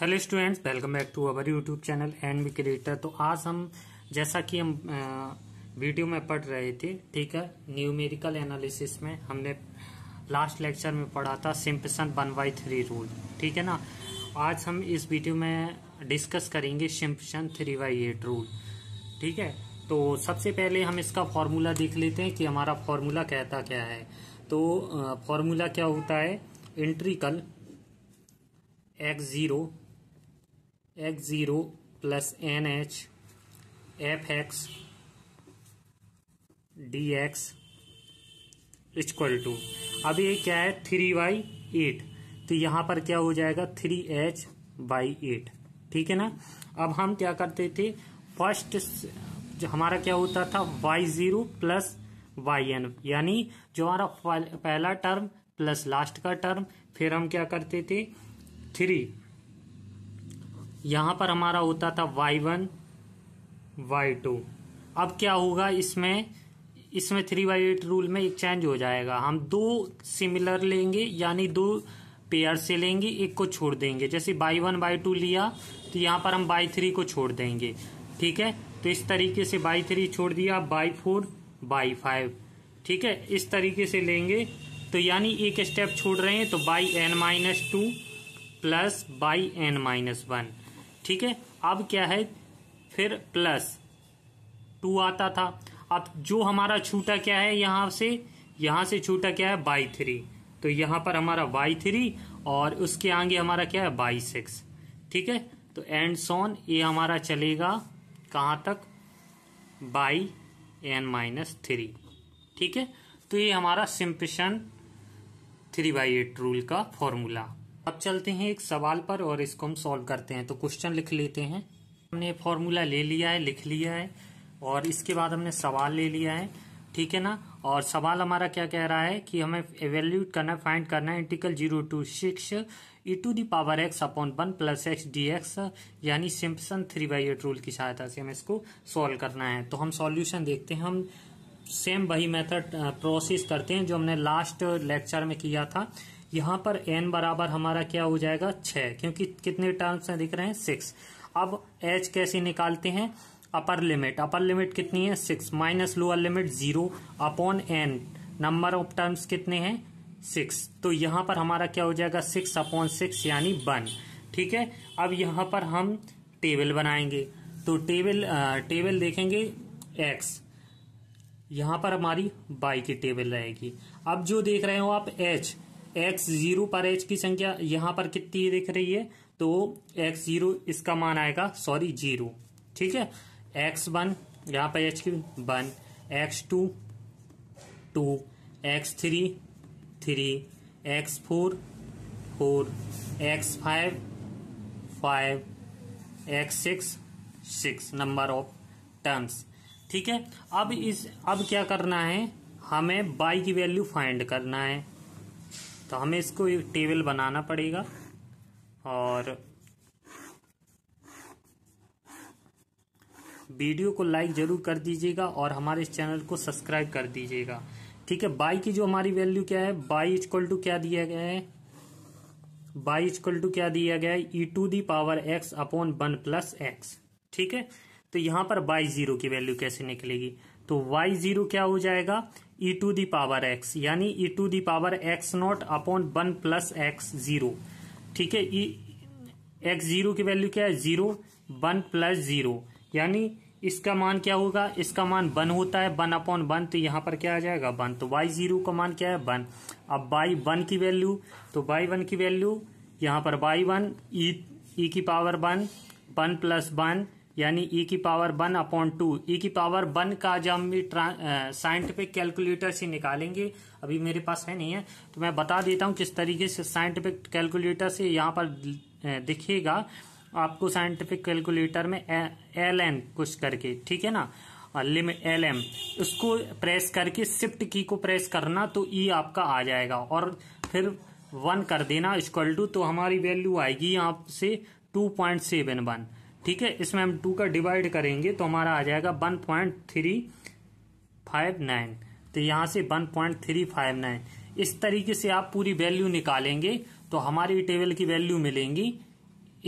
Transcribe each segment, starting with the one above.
hello students welcome back to our YouTube channel and we creator तो आज हम जैसा कि हम वीडियो में पढ़ रहे थे ठीक है न्यूमेरिकल एनालिसिस में हमने लास्ट लेक्चर में पढ़ा था Simpson one by three rule ठीक है ना आज हम इस वीडियो में डिस्कस करेंगे Simpson three by eight rule ठीक है तो सबसे पहले हम इसका फॉर्मूला देख लेते हैं कि हमारा फॉर्मूला कहता क्या है तो फॉर्मूला क्या होता है integral x zero x zero plus n h f x d x equal to अब ये क्या है थ्री बाई एट तो यहाँ पर क्या हो जाएगा थ्री एच बाई एट ठीक है ना अब हम क्या करते थे फर्स्ट हमारा क्या होता था y zero plus y n यानी जो हमारा पहला टर्म प्लस लास्ट का टर्म फिर हम क्या करते थे थ्री यहाँ पर हमारा होता था वाई वन वाई टू अब क्या होगा इसमें इसमें थ्री बाई एट रूल में एक चेंज हो जाएगा हम दो सिमिलर लेंगे यानी दो पेयर से लेंगे एक को छोड़ देंगे जैसे बाई वन बाई टू लिया तो यहाँ पर हम बाई थ्री को छोड़ देंगे ठीक है तो इस तरीके से बाई थ्री छोड़ दिया बाई फोर बाई फाइव ठीक है इस तरीके से लेंगे तो यानी एक स्टेप छोड़ रहे हैं तो y n minus two plus y n minus one ठीक है अब क्या है फिर प्लस टू आता था अब जो हमारा छूटा क्या है यहां से यहां से छूटा क्या है बाई थ्री तो यहां पर हमारा बाई थ्री और उसके आगे हमारा क्या है बाई सिक्स ठीक है तो एंड सोन ये हमारा चलेगा कहां तक बाई एन माइनस थ्री ठीक है तो ये हमारा Simpson three by eight rule का फॉर्मूला अब चलते हैं एक सवाल पर और इसको हम सॉल्व करते हैं तो क्वेश्चन लिख लेते हैं हमने फॉर्मूला ले लिया है लिख लिया है और इसके बाद हमने सवाल ले लिया है ठीक है ना और सवाल हमारा क्या कह रहा है कि हमें एवेल्यूट करना है फाइंड करना है integral zero to six e to the power x upon one plus x d x यानी Simpson three by eight rule की सहायता से हमें इसको सॉल्व करना है तो हम सॉल्यूशन देखते हैं हम सेम वही मेथड प्रोसेस uh, करते हैं जो हमने लास्ट लेक्चर में किया था यहाँ पर एन बराबर हमारा क्या हो जाएगा छ क्योंकि कितने टर्म्स में दिख रहे हैं सिक्स अब एच कैसे निकालते हैं अपर लिमिट अपर लिमिट कितनी है six minus lower limit zero upon n number of terms कितने हैं सिक्स तो यहाँ पर हमारा क्या हो जाएगा सिक्स अपॉन सिक्स यानी वन ठीक है अब यहाँ पर हम टेबल बनाएंगे तो टेबल टेबल देखेंगे एक्स यहाँ पर हमारी बाई की टेबल रहेगी अब जो देख रहे हो आप एच एक्स जीरो पर एच की संख्या यहाँ पर कितनी दिख रही है तो एक्स जीरो इसका मान आएगा सॉरी जीरो ठीक है एक्स वन यहाँ पर एच की one x two two x three three x four four x five five x six six number of terms ठीक है अब इस अब क्या करना है हमें बाई की वैल्यू फाइंड करना है तो हमें इसको एक टेबल बनाना पड़ेगा और वीडियो को लाइक जरूर कर दीजिएगा और हमारे इस चैनल को सब्सक्राइब कर दीजिएगा ठीक है बाई की जो हमारी वैल्यू क्या है बाई इक्वल टू क्या दिया गया है बाई इक्वल टू क्या दिया गया है e to the power x upon one plus x ठीक है तो यहां पर बाई जीरो की वैल्यू कैसे निकलेगी तो वाई जीरो क्या हो जाएगा e to the power x यानी e to the power x not upon one plus x zero ठीक है ई एक्स जीरो की वैल्यू क्या है जीरो वन प्लस जीरो यानी इसका मान क्या होगा इसका मान वन होता है वन अपॉन वन तो यहाँ पर क्या आ जाएगा वन तो वाई जीरो का मान क्या है वन अब बाई वन की वैल्यू तो बाई वन की वैल्यू यहाँ पर बाई वन ई ई की power one one plus one यानी ई e की power one upon two e की पावर वन का जब हम साइंटिफिक कैलकुलेटर से निकालेंगे अभी मेरे पास है नहीं है तो मैं बता देता हूँ किस तरीके से साइंटिफिक कैलकुलेटर से यहाँ पर दिखेगा आपको साइंटिफिक कैलकुलेटर में एल एन कुछ करके ठीक है ना लिमिट एल एम उसको प्रेस करके शिफ्ट की को प्रेस करना तो ई e आपका आ जाएगा और फिर वन कर देना इक्वल टू तो हमारी वैल्यू आएगी यहाँ से टू पॉइंट सेवन वन ठीक है इसमें हम टू का डिवाइड करेंगे तो हमारा आ जाएगा one point three five nine तो यहां से one point three five nine इस तरीके से आप पूरी वैल्यू निकालेंगे तो हमारी टेबल की वैल्यू मिलेंगी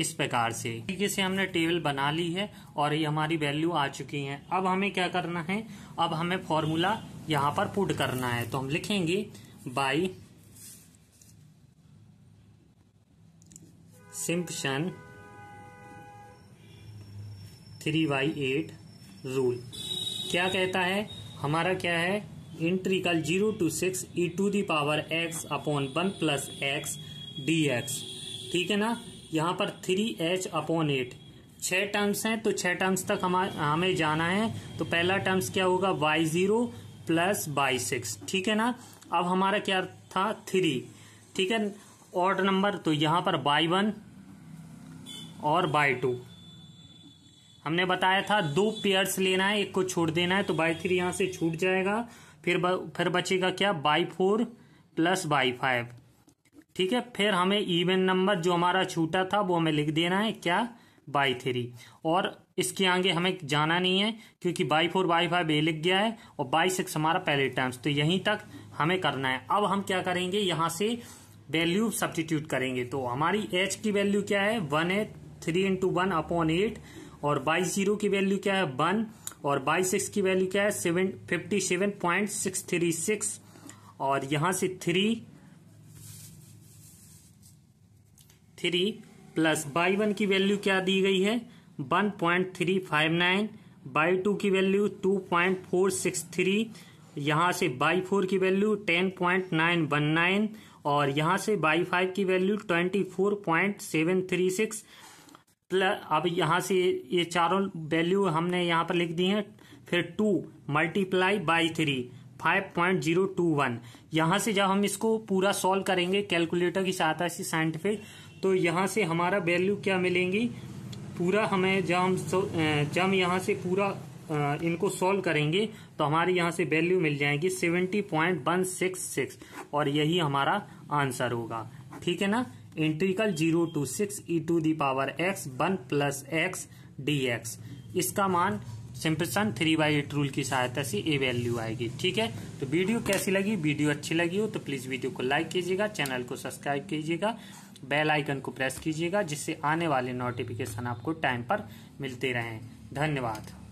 इस प्रकार से तरीके से हमने टेबल बना ली है और ये हमारी वैल्यू आ चुकी है अब हमें क्या करना है अब हमें फॉर्मूला यहाँ पर पुट करना है तो हम लिखेंगे by Simpson three by eight rule क्या कहता है हमारा क्या है integral zero to six e to the power x upon one plus x d x ठीक है ना यहाँ पर थ्री एच अपॉन एट छः टर्म्स हैं तो छः टर्म्स तक हम हमें जाना है तो पहला टर्म्स क्या होगा y zero plus y six ठीक है ना अब हमारा क्या था थ्री ठीक है ऑर्ड नंबर तो यहाँ पर बाई वन और बाई टू हमने बताया था दो पेयर्स लेना है एक को छोड़ देना है तो बाई थ्री यहाँ से छूट जाएगा फिर ब, फिर बचेगा क्या y four plus y five ठीक है फिर हमें इवन नंबर जो हमारा छूटा था वो हमें लिख देना है क्या बाई थ्री और इसके आगे हमें जाना नहीं है क्योंकि बाई फोर बाई फाइव ये लिख गया है और बाई सिक्स हमारा पहले टर्म्स तो यहीं तक हमें करना है अब हम क्या करेंगे यहाँ से वैल्यू सब्सटीट्यूट करेंगे तो हमारी एच की वैल्यू क्या है वन है three into one upon eight और बाईस जीरो की वैल्यू क्या है वन और बाईस सिक्स की वैल्यू क्या है seven fifty seven point six three six और यहां से three three plus y one की वैल्यू क्या दी गई है one point three five nine y two की value two point four six three यहाँ से बाई फोर की value ten point nine one nine और यहाँ से बाई फाइव की value twenty four point seven three six अब यहाँ से ये चारों वैल्यू हमने यहाँ पर लिख दी है फिर two multiply by three five point zero two one यहाँ से जब हम इसको पूरा सॉल्व करेंगे कैलकुलेटर की सहायता से साइंटिफिक तो यहाँ से हमारा वैल्यू क्या मिलेंगी पूरा हमें जब हम जब हम यहाँ से पूरा इनको सॉल्व करेंगे तो हमारे यहाँ से वैल्यू मिल जाएगी seventy point one six six और यही हमारा आंसर होगा ठीक है ना integral zero to six e to power x one plus x d x इसका मान Simpson three by eight rule की सहायता से ए वैल्यू आएगी ठीक है तो वीडियो कैसी लगी वीडियो अच्छी लगी हो तो प्लीज़ वीडियो को लाइक कीजिएगा चैनल को सब्सक्राइब कीजिएगा बेल आइकन को प्रेस कीजिएगा जिससे आने वाले नोटिफिकेशन आपको टाइम पर मिलते रहें धन्यवाद